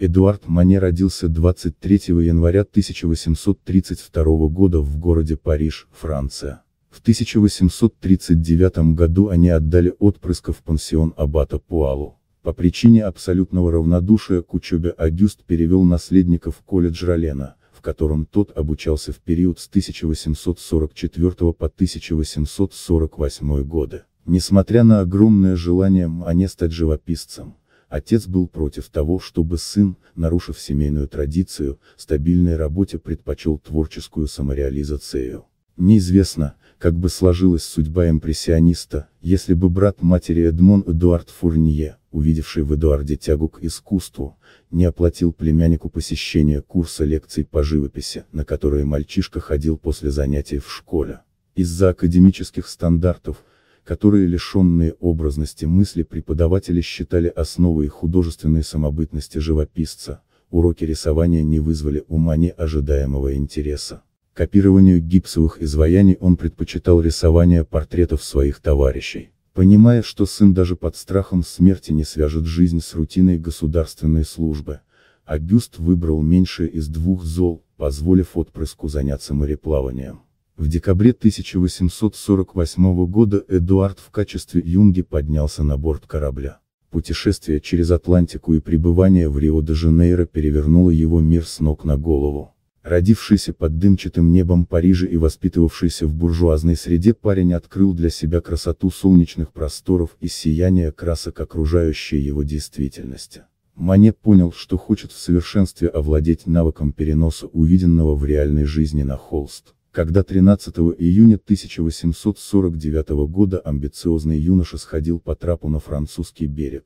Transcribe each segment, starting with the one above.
Эдуард Мане родился 23 января 1832 года в городе Париж, Франция. В 1839 году они отдали отпрыска в пансион аббата Пуалу. По причине абсолютного равнодушия к учебе Агюст перевел наследника в колледж Ролена, в котором тот обучался в период с 1844 по 1848 годы. Несмотря на огромное желание Мане стать живописцем, Отец был против того, чтобы сын, нарушив семейную традицию, стабильной работе предпочел творческую самореализацию. Неизвестно, как бы сложилась судьба импрессиониста, если бы брат матери Эдмон Эдуард Фурнье, увидевший в Эдуарде тягу к искусству, не оплатил племяннику посещение курса лекций по живописи, на которые мальчишка ходил после занятий в школе. Из-за академических стандартов, которые лишенные образности мысли преподаватели считали основой художественной самобытности живописца, уроки рисования не вызвали у не ожидаемого интереса. Копированию гипсовых изваяний он предпочитал рисование портретов своих товарищей. Понимая, что сын даже под страхом смерти не свяжет жизнь с рутиной государственной службы, Агюст выбрал меньшее из двух зол, позволив отпрыску заняться мореплаванием. В декабре 1848 года Эдуард в качестве юнги поднялся на борт корабля. Путешествие через Атлантику и пребывание в Рио-де-Жанейро перевернуло его мир с ног на голову. Родившийся под дымчатым небом Парижа и воспитывавшийся в буржуазной среде парень открыл для себя красоту солнечных просторов и сияние красок окружающей его действительности. Мане понял, что хочет в совершенстве овладеть навыком переноса увиденного в реальной жизни на холст когда 13 июня 1849 года амбициозный юноша сходил по трапу на французский берег.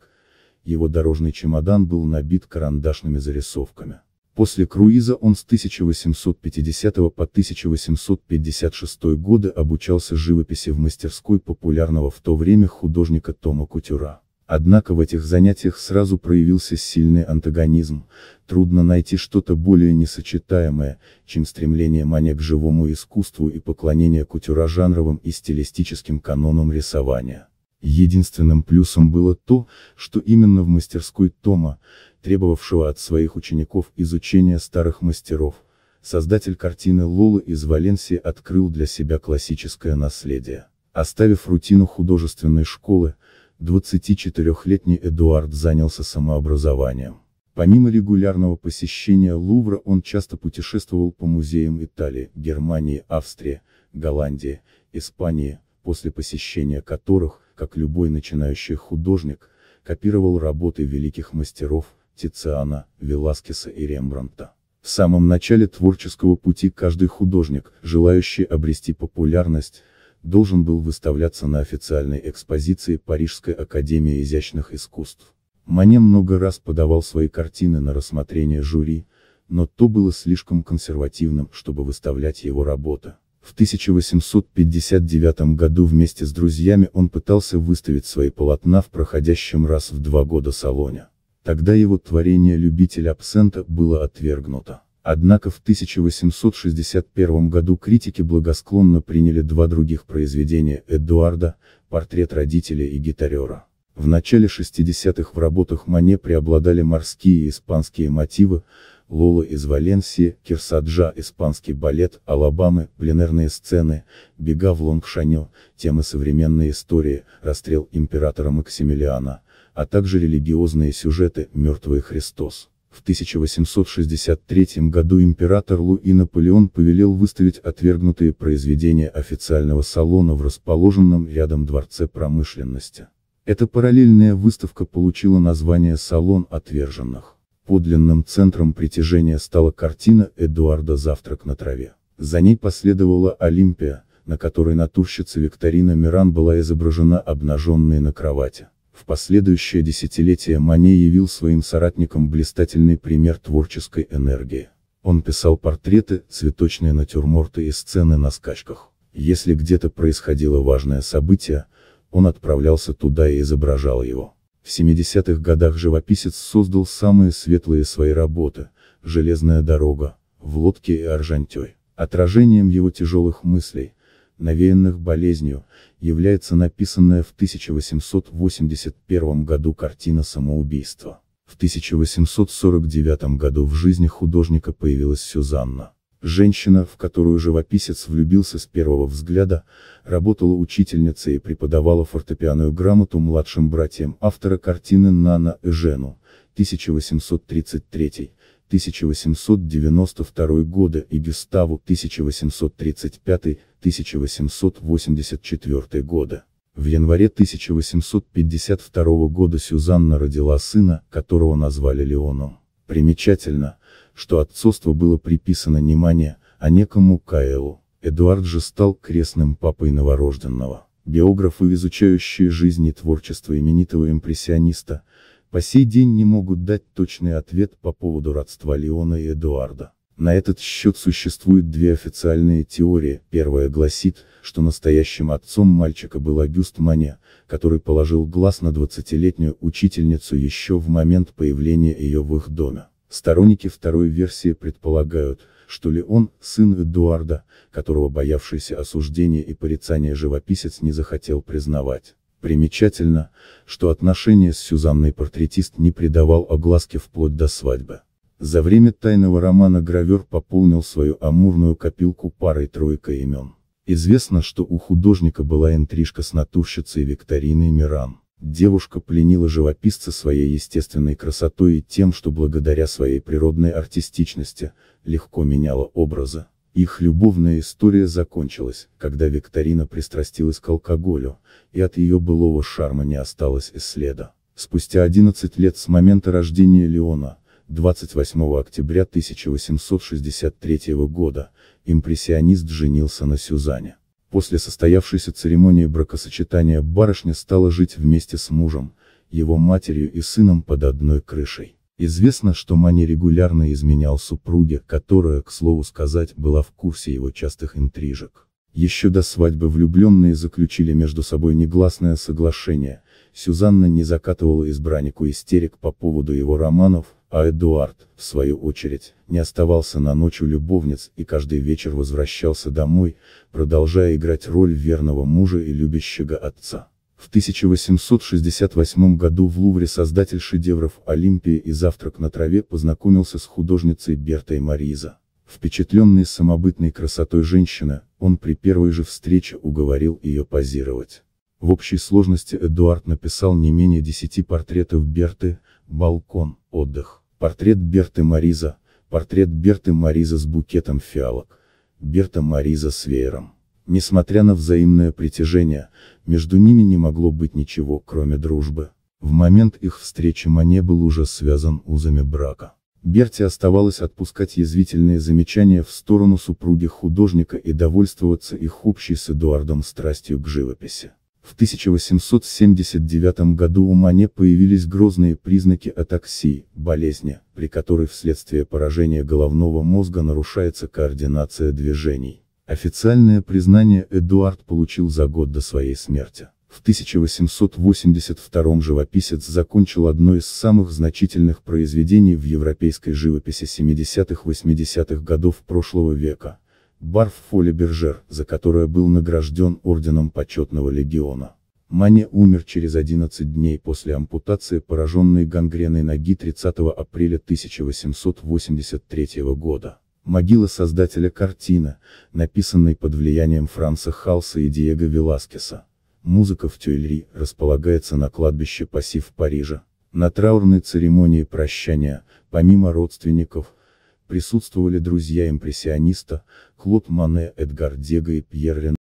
Его дорожный чемодан был набит карандашными зарисовками. После круиза он с 1850 по 1856 годы обучался живописи в мастерской популярного в то время художника Тома Кутюра. Однако в этих занятиях сразу проявился сильный антагонизм, трудно найти что-то более несочетаемое, чем стремление мания к живому искусству и поклонение кутюра жанровым и стилистическим канонам рисования. Единственным плюсом было то, что именно в мастерской Тома, требовавшего от своих учеников изучения старых мастеров, создатель картины Лола из Валенсии открыл для себя классическое наследие. Оставив рутину художественной школы, 24-летний Эдуард занялся самообразованием. Помимо регулярного посещения Лувра он часто путешествовал по музеям Италии, Германии, Австрии, Голландии, Испании, после посещения которых, как любой начинающий художник, копировал работы великих мастеров, Тициана, Веласкеса и Рембрандта. В самом начале творческого пути каждый художник, желающий обрести популярность, должен был выставляться на официальной экспозиции Парижской академии изящных искусств. Мане много раз подавал свои картины на рассмотрение жюри, но то было слишком консервативным, чтобы выставлять его работа. В 1859 году вместе с друзьями он пытался выставить свои полотна в проходящем раз в два года салоне. Тогда его творение «Любитель абсента» было отвергнуто. Однако в 1861 году критики благосклонно приняли два других произведения Эдуарда, портрет родителя и гитарера. В начале 60-х в работах Мане преобладали морские и испанские мотивы, Лола из Валенсии, Кирсаджа, испанский балет, Алабамы, пленерные сцены, бега в Лонгшанё, темы современной истории, расстрел императора Максимилиана, а также религиозные сюжеты «Мертвый Христос». В 1863 году император Луи Наполеон повелел выставить отвергнутые произведения официального салона в расположенном рядом дворце промышленности. Эта параллельная выставка получила название «Салон отверженных». Подлинным центром притяжения стала картина Эдуарда «Завтрак на траве». За ней последовала Олимпия, на которой натурщица Викторина Миран была изображена обнаженной на кровати. В последующее десятилетие Мане явил своим соратникам блистательный пример творческой энергии. Он писал портреты, цветочные натюрморты и сцены на скачках. Если где-то происходило важное событие, он отправлялся туда и изображал его. В 70-х годах живописец создал самые светлые свои работы «Железная дорога», «В лодке» и «Аржантей». Отражением его тяжелых мыслей, навеянных болезнью, является написанная в 1881 году картина самоубийства. В 1849 году в жизни художника появилась Сюзанна. Женщина, в которую живописец влюбился с первого взгляда, работала учительницей и преподавала фортепианную грамоту младшим братьям автора картины Нана Эжену, 1833, 1892 года и Геставу 1835, 1884 года. В январе 1852 года Сюзанна родила сына, которого назвали Леону. Примечательно, что отцовство было приписано а не Мане, а некому Каэлу. Эдуард же стал крестным папой новорожденного. Биографы, изучающие жизнь и творчество именитого импрессиониста, по сей день не могут дать точный ответ по поводу родства Леона и Эдуарда. На этот счет существуют две официальные теории, первая гласит, что настоящим отцом мальчика был Агюст Мане, который положил глаз на 20-летнюю учительницу еще в момент появления ее в их доме. Сторонники второй версии предполагают, что ли он сын Эдуарда, которого боявшийся осуждения и порицания живописец не захотел признавать. Примечательно, что отношения с Сюзанной портретист не придавал огласке вплоть до свадьбы. За время тайного романа гравер пополнил свою амурную копилку парой-тройкой имен. Известно, что у художника была интрижка с натурщицей Викториной Миран. Девушка пленила живописца своей естественной красотой и тем, что благодаря своей природной артистичности, легко меняла образы. Их любовная история закончилась, когда Викторина пристрастилась к алкоголю, и от ее былого шарма не осталось и следа. Спустя 11 лет с момента рождения Леона, 28 октября 1863 года, импрессионист женился на Сюзанне. После состоявшейся церемонии бракосочетания барышня стала жить вместе с мужем, его матерью и сыном под одной крышей. Известно, что Мани регулярно изменял супруге, которая, к слову сказать, была в курсе его частых интрижек. Еще до свадьбы влюбленные заключили между собой негласное соглашение, Сюзанна не закатывала избраннику истерик по поводу его романов, а Эдуард, в свою очередь, не оставался на ночь у любовниц и каждый вечер возвращался домой, продолжая играть роль верного мужа и любящего отца. В 1868 году в Лувре создатель шедевров «Олимпия» и «Завтрак на траве» познакомился с художницей Бертой Мариза. Впечатленный самобытной красотой женщины, он при первой же встрече уговорил ее позировать. В общей сложности Эдуард написал не менее 10 портретов Берты, балкон, отдых, портрет Берты Мариза, портрет Берты Мариза с букетом фиалок, Берта Мариза с веером. Несмотря на взаимное притяжение, между ними не могло быть ничего, кроме дружбы. В момент их встречи Мане был уже связан узами брака. Берти оставалось отпускать язвительные замечания в сторону супруги художника и довольствоваться их общей с Эдуардом страстью к живописи. В 1879 году у Мане появились грозные признаки атаксии, болезни, при которой вследствие поражения головного мозга нарушается координация движений. Официальное признание Эдуард получил за год до своей смерти. В 1882 живописец закончил одно из самых значительных произведений в европейской живописи 70-80-х годов прошлого века, Барф-Фоли Бержер, за которое был награжден Орденом Почетного Легиона. Мане умер через 11 дней после ампутации пораженной гангреной ноги 30 апреля 1883 года. Могила создателя картины, написанной под влиянием Франца Халса и Диего Веласкеса. Музыка в Тюильри располагается на кладбище Пассив Парижа. На траурной церемонии прощания, помимо родственников, присутствовали друзья импрессиониста, Клод Мане, Эдгар Дега и Пьер Рен